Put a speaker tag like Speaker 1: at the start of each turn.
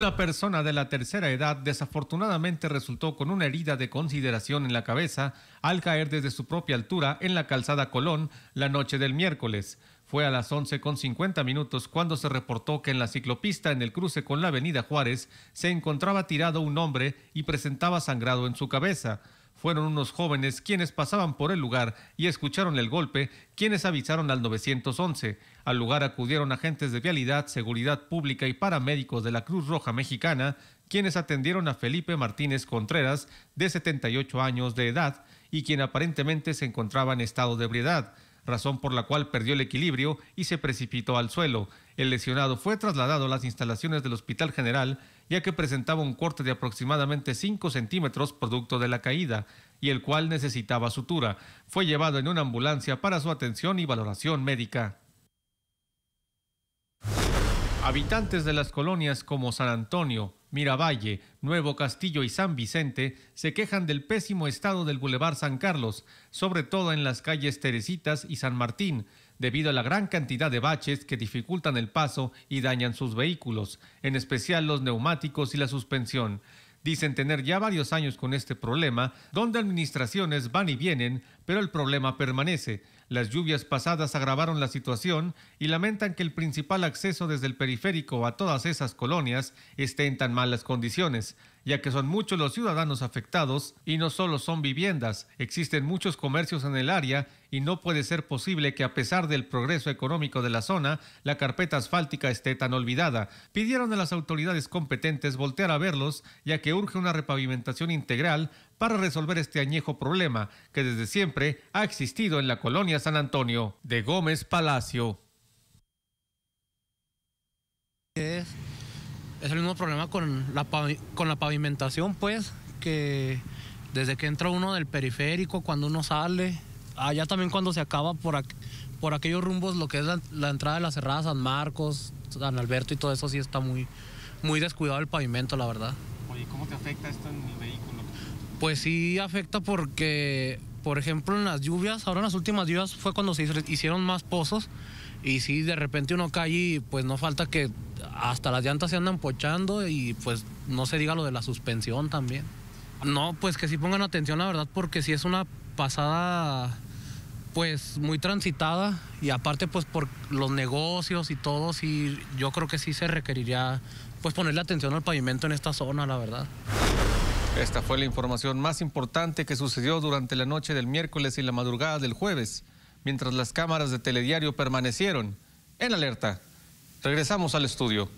Speaker 1: Una persona de la tercera edad desafortunadamente resultó con una herida de consideración en la cabeza al caer desde su propia altura en la calzada Colón la noche del miércoles. Fue a las 11.50 minutos cuando se reportó que en la ciclopista en el cruce con la avenida Juárez se encontraba tirado un hombre y presentaba sangrado en su cabeza. Fueron unos jóvenes quienes pasaban por el lugar y escucharon el golpe, quienes avisaron al 911. Al lugar acudieron agentes de vialidad, seguridad pública y paramédicos de la Cruz Roja Mexicana, quienes atendieron a Felipe Martínez Contreras, de 78 años de edad, y quien aparentemente se encontraba en estado de ebriedad razón por la cual perdió el equilibrio y se precipitó al suelo. El lesionado fue trasladado a las instalaciones del Hospital General, ya que presentaba un corte de aproximadamente 5 centímetros producto de la caída, y el cual necesitaba sutura. Fue llevado en una ambulancia para su atención y valoración médica. Habitantes de las colonias como San Antonio, Miravalle, Nuevo Castillo y San Vicente se quejan del pésimo estado del Boulevard San Carlos, sobre todo en las calles Teresitas y San Martín, debido a la gran cantidad de baches que dificultan el paso y dañan sus vehículos, en especial los neumáticos y la suspensión. Dicen tener ya varios años con este problema, donde administraciones van y vienen pero el problema permanece. Las lluvias pasadas agravaron la situación y lamentan que el principal acceso desde el periférico a todas esas colonias esté en tan malas condiciones, ya que son muchos los ciudadanos afectados y no solo son viviendas, existen muchos comercios en el área y no puede ser posible que a pesar del progreso económico de la zona, la carpeta asfáltica esté tan olvidada. Pidieron a las autoridades competentes voltear a verlos, ya que urge una repavimentación integral para resolver este añejo problema que desde siempre ha existido en la colonia San Antonio de Gómez Palacio.
Speaker 2: Es, el mismo problema con la, pavimentación, pues, que desde que entra uno del periférico, cuando uno sale, allá también cuando se acaba por, aquellos rumbos, lo que es la, entrada de la cerrada San Marcos, San Alberto y todo eso sí está muy, muy descuidado el pavimento, la verdad.
Speaker 1: Oye, ¿cómo te afecta esto en el vehículo?
Speaker 2: pues sí afecta porque, por ejemplo, en las lluvias, ahora en las últimas lluvias fue cuando se hicieron más pozos y si de repente uno cae y pues no falta que hasta las llantas se andan pochando y pues no se diga lo de la suspensión también. No, pues que sí pongan atención, la verdad, porque si sí es una pasada pues muy transitada y aparte pues por los negocios y todo, sí, yo creo que sí se requeriría pues ponerle atención al pavimento en esta zona, la verdad.
Speaker 1: Esta fue la información más importante que sucedió durante la noche del miércoles y la madrugada del jueves, mientras las cámaras de telediario permanecieron en alerta. Regresamos al estudio.